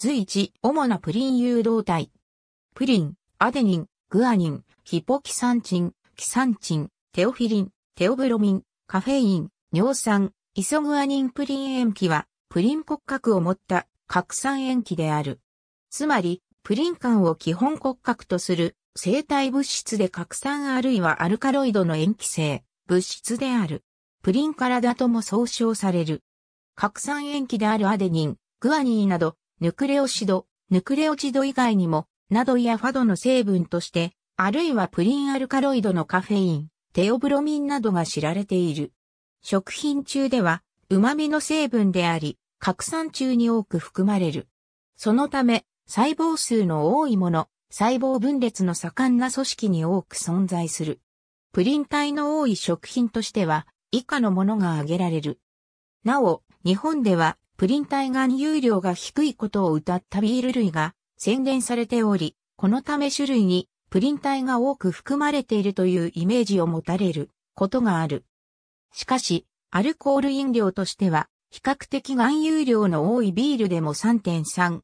随一、主なプリン誘導体。プリン、アデニン、グアニン、ヒポキサンチン、キサンチン、テオフィリン、テオブロミン、カフェイン、尿酸、イソグアニンプリン塩基は、プリン骨格を持った核酸塩基である。つまり、プリン間を基本骨格とする生体物質で核酸あるいはアルカロイドの塩基性、物質である。プリンからだとも総称される。核酸塩基であるアデニン、グアニンなど、ヌクレオシド、ヌクレオチド以外にも、ナドやファドの成分として、あるいはプリンアルカロイドのカフェイン、テオブロミンなどが知られている。食品中では、旨味の成分であり、拡散中に多く含まれる。そのため、細胞数の多いもの、細胞分裂の盛んな組織に多く存在する。プリン体の多い食品としては、以下のものが挙げられる。なお、日本では、プリン体含有量が低いことを謳ったビール類が宣伝されており、このため種類にプリン体が多く含まれているというイメージを持たれることがある。しかし、アルコール飲料としては、比較的含有量の多いビールでも 3.3mg、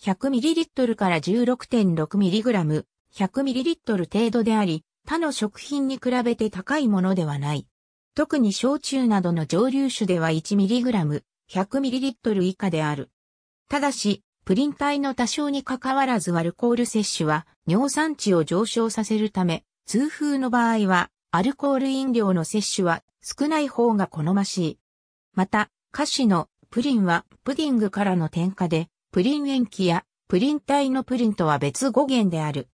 100ml から 16.6mg、100ml 程度であり、他の食品に比べて高いものではない。特に焼酎などの蒸留酒では 1mg、100ml 以下である。ただし、プリン体の多少に関わらずアルコール摂取は尿酸値を上昇させるため、痛風の場合はアルコール飲料の摂取は少ない方が好ましい。また、菓子のプリンはプディングからの添加で、プリン塩基やプリン体のプリンとは別語源である。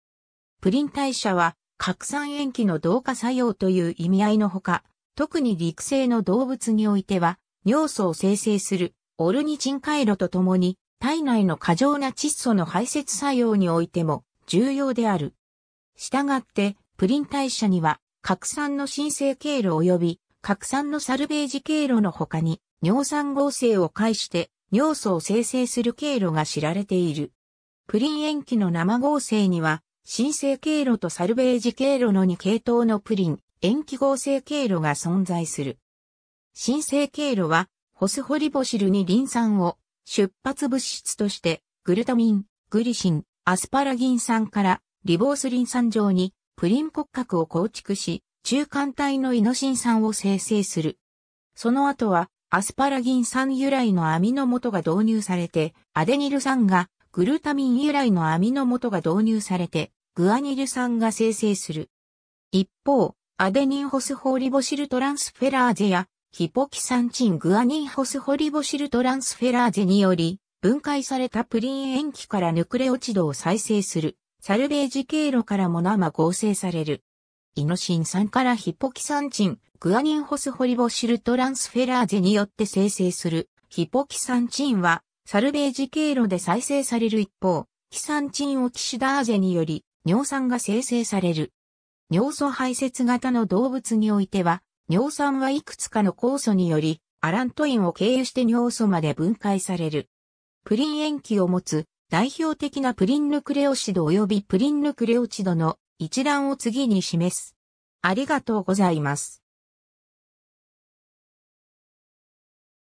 プリン代謝は核酸塩基の同化作用という意味合いのほか、特に陸生の動物においては尿素を生成するオルニチン回路とともに体内の過剰な窒素の排泄作用においても重要である。したがって、プリン代謝には、核酸の申請経路及び、核酸のサルベージ経路の他に、尿酸合成を介して、尿素を生成する経路が知られている。プリン塩基の生合成には、申請経路とサルベージ経路の2系統のプリン、塩基合成経路が存在する。新生経路は、ホスホリボシルにリン酸を出発物質として、グルタミン、グリシン、アスパラギン酸からリボースリン酸状にプリン骨格を構築し、中間体のイノシン酸を生成する。その後は、アスパラギン酸由来のアミノ元が導入されて、アデニル酸が、グルタミン由来のアミノ元が導入されて、グアニル酸が生成する。一方、アデニンホスホーリボシルトランスフェラーゼやヒポキサンチングアニンホスホリボシルトランスフェラーゼにより、分解されたプリン塩基からヌクレオチドを再生する、サルベージ経路からも生合成される。イノシン酸からヒポキサンチン、グアニンホスホリボシルトランスフェラーゼによって生成する、ヒポキサンチンは、サルベージ経路で再生される一方、キサンチンオキシダーゼにより、尿酸が生成される。尿素排泄型の動物においては、尿酸はいくつかの酵素により、アラントインを経由して尿素まで分解される。プリン塩基を持つ代表的なプリンヌクレオシド及びプリンヌクレオチドの一覧を次に示す。ありがとうございます。